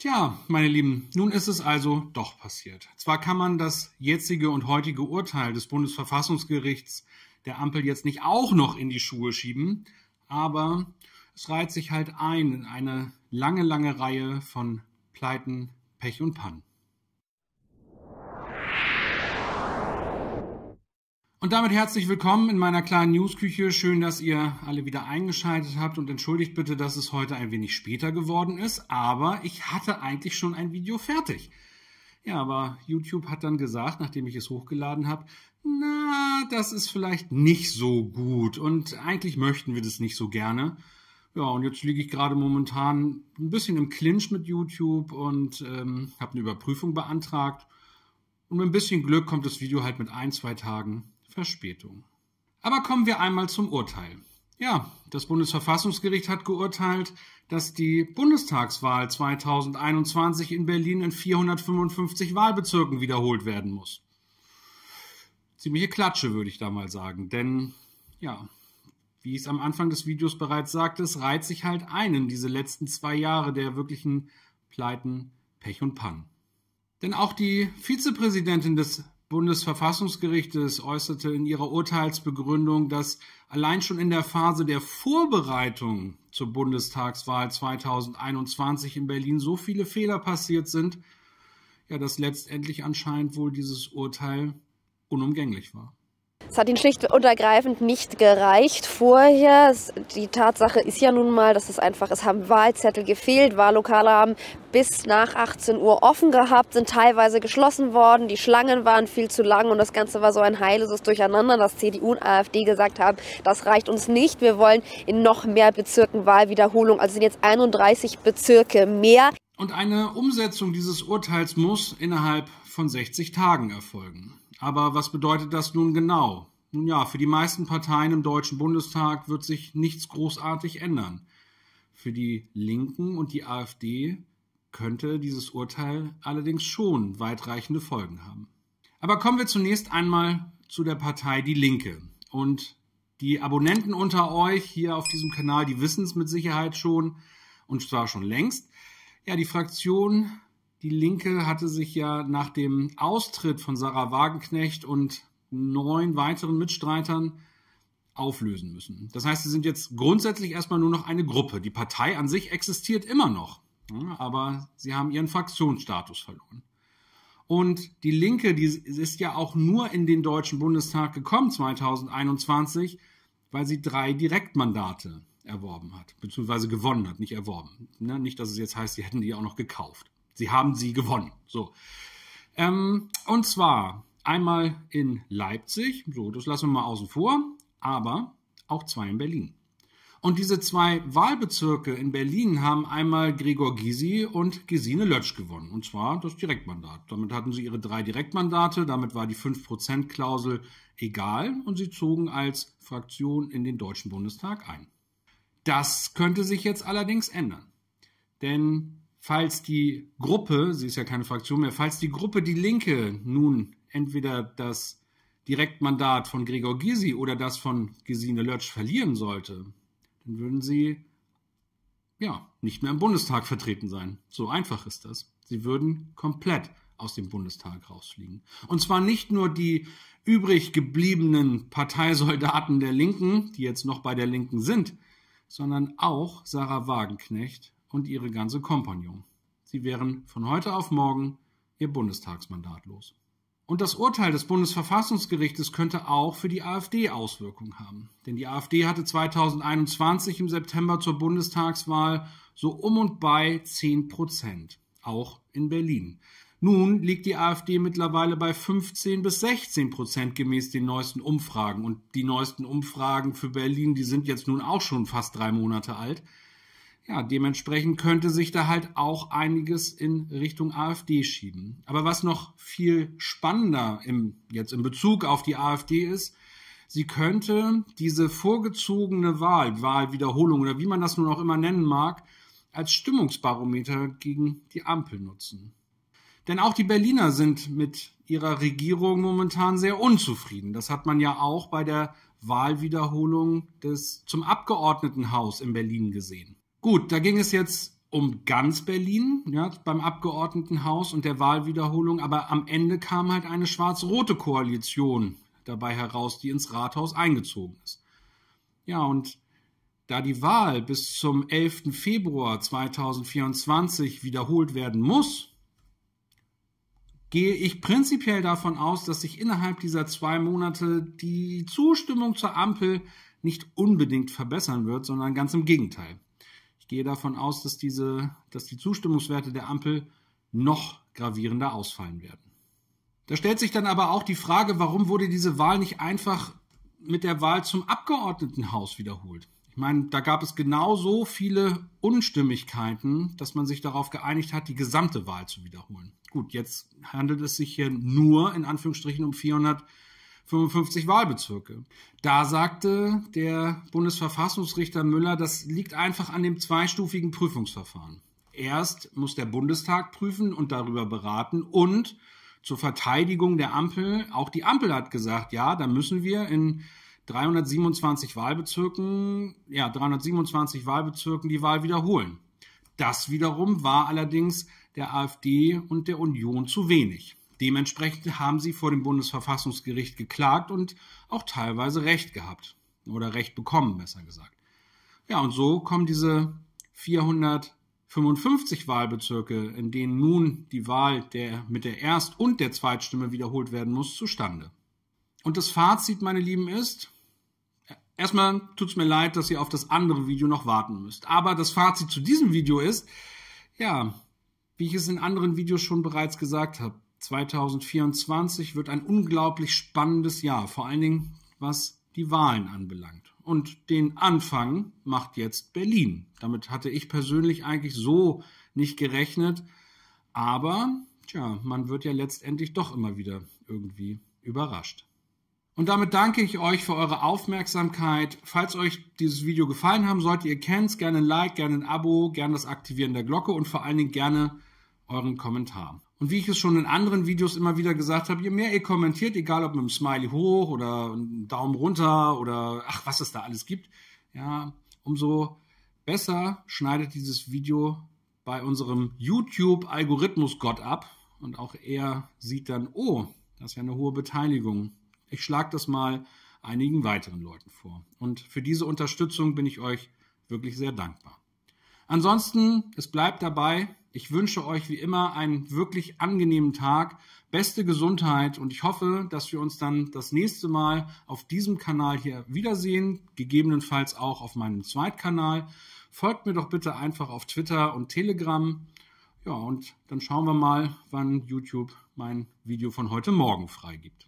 Tja, meine Lieben, nun ist es also doch passiert. Zwar kann man das jetzige und heutige Urteil des Bundesverfassungsgerichts der Ampel jetzt nicht auch noch in die Schuhe schieben, aber es reiht sich halt ein in eine lange, lange Reihe von Pleiten, Pech und Pannen. Und damit herzlich willkommen in meiner kleinen Newsküche. Schön, dass ihr alle wieder eingeschaltet habt und entschuldigt bitte, dass es heute ein wenig später geworden ist, aber ich hatte eigentlich schon ein Video fertig. Ja, aber YouTube hat dann gesagt, nachdem ich es hochgeladen habe, na, das ist vielleicht nicht so gut und eigentlich möchten wir das nicht so gerne. Ja, und jetzt liege ich gerade momentan ein bisschen im Clinch mit YouTube und ähm, habe eine Überprüfung beantragt. Und mit ein bisschen Glück kommt das Video halt mit ein, zwei Tagen Verspätung. Aber kommen wir einmal zum Urteil. Ja, das Bundesverfassungsgericht hat geurteilt, dass die Bundestagswahl 2021 in Berlin in 455 Wahlbezirken wiederholt werden muss. Ziemliche Klatsche, würde ich da mal sagen. Denn, ja, wie ich es am Anfang des Videos bereits sagte, es reiht sich halt einen diese letzten zwei Jahre der wirklichen Pleiten, Pech und Pannen. Denn auch die Vizepräsidentin des Bundesverfassungsgerichtes äußerte in ihrer Urteilsbegründung, dass allein schon in der Phase der Vorbereitung zur Bundestagswahl 2021 in Berlin so viele Fehler passiert sind, ja, dass letztendlich anscheinend wohl dieses Urteil unumgänglich war. Es hat ihnen schlicht und ergreifend nicht gereicht vorher. Die Tatsache ist ja nun mal, dass es einfach, es haben Wahlzettel gefehlt. Wahllokale haben bis nach 18 Uhr offen gehabt, sind teilweise geschlossen worden. Die Schlangen waren viel zu lang und das Ganze war so ein heilloses Durcheinander, dass CDU und AfD gesagt haben, das reicht uns nicht. Wir wollen in noch mehr Bezirken Wahlwiederholung. Also sind jetzt 31 Bezirke mehr. Und eine Umsetzung dieses Urteils muss innerhalb von 60 Tagen erfolgen. Aber was bedeutet das nun genau? Nun ja, für die meisten Parteien im Deutschen Bundestag wird sich nichts großartig ändern. Für die Linken und die AfD könnte dieses Urteil allerdings schon weitreichende Folgen haben. Aber kommen wir zunächst einmal zu der Partei Die Linke. Und die Abonnenten unter euch hier auf diesem Kanal, die wissen es mit Sicherheit schon, und zwar schon längst. Ja, die Fraktion die Linke hatte sich ja nach dem Austritt von Sarah Wagenknecht und neun weiteren Mitstreitern auflösen müssen. Das heißt, sie sind jetzt grundsätzlich erstmal nur noch eine Gruppe. Die Partei an sich existiert immer noch, ne? aber sie haben ihren Fraktionsstatus verloren. Und die Linke, die ist ja auch nur in den Deutschen Bundestag gekommen 2021, weil sie drei Direktmandate erworben hat, beziehungsweise gewonnen hat, nicht erworben. Ne? Nicht, dass es jetzt heißt, sie hätten die auch noch gekauft. Sie haben sie gewonnen. So. Ähm, und zwar einmal in Leipzig, so, das lassen wir mal außen vor, aber auch zwei in Berlin. Und diese zwei Wahlbezirke in Berlin haben einmal Gregor Gysi und Gesine Lötsch gewonnen. Und zwar das Direktmandat. Damit hatten sie ihre drei Direktmandate, damit war die 5%-Klausel egal und sie zogen als Fraktion in den Deutschen Bundestag ein. Das könnte sich jetzt allerdings ändern. Denn falls die Gruppe, sie ist ja keine Fraktion mehr, falls die Gruppe Die Linke nun entweder das Direktmandat von Gregor Gysi oder das von Gesine Lötsch verlieren sollte, dann würden sie ja nicht mehr im Bundestag vertreten sein. So einfach ist das. Sie würden komplett aus dem Bundestag rausfliegen. Und zwar nicht nur die übrig gebliebenen Parteisoldaten der Linken, die jetzt noch bei der Linken sind, sondern auch Sarah Wagenknecht und ihre ganze Kompagnon. Sie wären von heute auf morgen ihr Bundestagsmandat los. Und das Urteil des Bundesverfassungsgerichtes könnte auch für die AfD Auswirkungen haben. Denn die AfD hatte 2021 im September zur Bundestagswahl so um und bei 10 Prozent, auch in Berlin. Nun liegt die AfD mittlerweile bei 15 bis 16 Prozent gemäß den neuesten Umfragen. Und die neuesten Umfragen für Berlin, die sind jetzt nun auch schon fast drei Monate alt ja, dementsprechend könnte sich da halt auch einiges in Richtung AfD schieben. Aber was noch viel spannender im, jetzt in Bezug auf die AfD ist, sie könnte diese vorgezogene Wahl, Wahlwiederholung oder wie man das nun auch immer nennen mag, als Stimmungsbarometer gegen die Ampel nutzen. Denn auch die Berliner sind mit ihrer Regierung momentan sehr unzufrieden. Das hat man ja auch bei der Wahlwiederholung des, zum Abgeordnetenhaus in Berlin gesehen. Gut, da ging es jetzt um ganz Berlin ja, beim Abgeordnetenhaus und der Wahlwiederholung, aber am Ende kam halt eine schwarz-rote Koalition dabei heraus, die ins Rathaus eingezogen ist. Ja, und da die Wahl bis zum 11. Februar 2024 wiederholt werden muss, gehe ich prinzipiell davon aus, dass sich innerhalb dieser zwei Monate die Zustimmung zur Ampel nicht unbedingt verbessern wird, sondern ganz im Gegenteil gehe davon aus, dass, diese, dass die Zustimmungswerte der Ampel noch gravierender ausfallen werden. Da stellt sich dann aber auch die Frage, warum wurde diese Wahl nicht einfach mit der Wahl zum Abgeordnetenhaus wiederholt? Ich meine, da gab es genau so viele Unstimmigkeiten, dass man sich darauf geeinigt hat, die gesamte Wahl zu wiederholen. Gut, jetzt handelt es sich hier nur in Anführungsstrichen um 400 55 Wahlbezirke. Da sagte der Bundesverfassungsrichter Müller, das liegt einfach an dem zweistufigen Prüfungsverfahren. Erst muss der Bundestag prüfen und darüber beraten und zur Verteidigung der Ampel, auch die Ampel hat gesagt, ja, da müssen wir in 327 Wahlbezirken, ja, 327 Wahlbezirken die Wahl wiederholen. Das wiederum war allerdings der AfD und der Union zu wenig. Dementsprechend haben sie vor dem Bundesverfassungsgericht geklagt und auch teilweise Recht gehabt oder Recht bekommen, besser gesagt. Ja, und so kommen diese 455 Wahlbezirke, in denen nun die Wahl der, mit der Erst- und der Zweitstimme wiederholt werden muss, zustande. Und das Fazit, meine Lieben, ist, erstmal tut es mir leid, dass ihr auf das andere Video noch warten müsst. Aber das Fazit zu diesem Video ist, ja, wie ich es in anderen Videos schon bereits gesagt habe, 2024 wird ein unglaublich spannendes Jahr, vor allen Dingen was die Wahlen anbelangt. Und den Anfang macht jetzt Berlin. Damit hatte ich persönlich eigentlich so nicht gerechnet. Aber, tja, man wird ja letztendlich doch immer wieder irgendwie überrascht. Und damit danke ich euch für eure Aufmerksamkeit. Falls euch dieses Video gefallen haben sollte, ihr kennt es, gerne ein Like, gerne ein Abo, gerne das Aktivieren der Glocke und vor allen Dingen gerne euren Kommentar. Und wie ich es schon in anderen Videos immer wieder gesagt habe, je mehr ihr kommentiert, egal ob mit einem Smiley hoch oder einem Daumen runter oder ach, was es da alles gibt, ja, umso besser schneidet dieses Video bei unserem YouTube-Algorithmus-Gott ab. Und auch er sieht dann, oh, das ist ja eine hohe Beteiligung. Ich schlage das mal einigen weiteren Leuten vor. Und für diese Unterstützung bin ich euch wirklich sehr dankbar. Ansonsten, es bleibt dabei, ich wünsche euch wie immer einen wirklich angenehmen Tag, beste Gesundheit und ich hoffe, dass wir uns dann das nächste Mal auf diesem Kanal hier wiedersehen, gegebenenfalls auch auf meinem Zweitkanal. Folgt mir doch bitte einfach auf Twitter und Telegram. Ja, und dann schauen wir mal, wann YouTube mein Video von heute Morgen freigibt.